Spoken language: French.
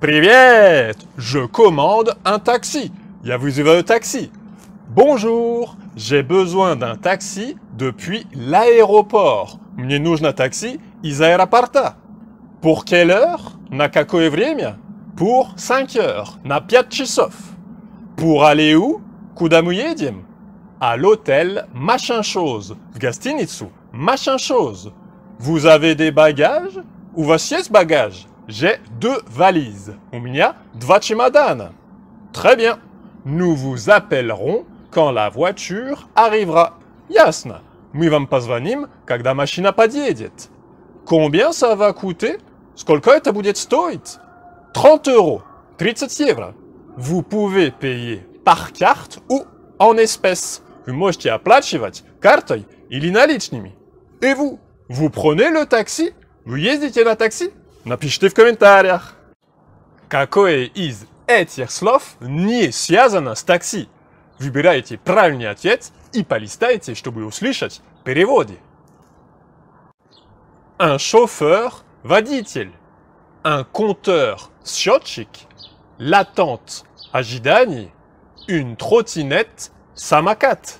Privet! Je commande un taxi. vous un taxi. Bonjour, j'ai besoin d'un taxi depuis l'aéroport. Мне na taxi из аэропорта. Pour quelle heure Na какое Pour 5 heures. Na 5 Pour aller où Куда мы À l'hôtel machin chose. Gastinitsu. machin chose. Vous avez des bagages Ou ce bagage j'ai deux valises. У меня два чемодана. Très bien. Nous vous appellerons quand la voiture arrivera. Ясно. Мы вам позвоним, когда машина подъедет. Combien ça va coûter? Сколько это будет стоить? 30 euros. 30 евро. Vous pouvez payer par carte ou en espèces. Vous можете оплачивать картой или наличными. Et vous? Vous prenez le taxi? Vous ездите на taxi Напишите в комментариях, какое из этих слов не связано с такси. Выбирайте правильный ответ и полистайте, чтобы услышать переводы. Un chauffeur, водитель. Un compteur, счетчик. L'attente, ожидание. Une trottinette, самокат.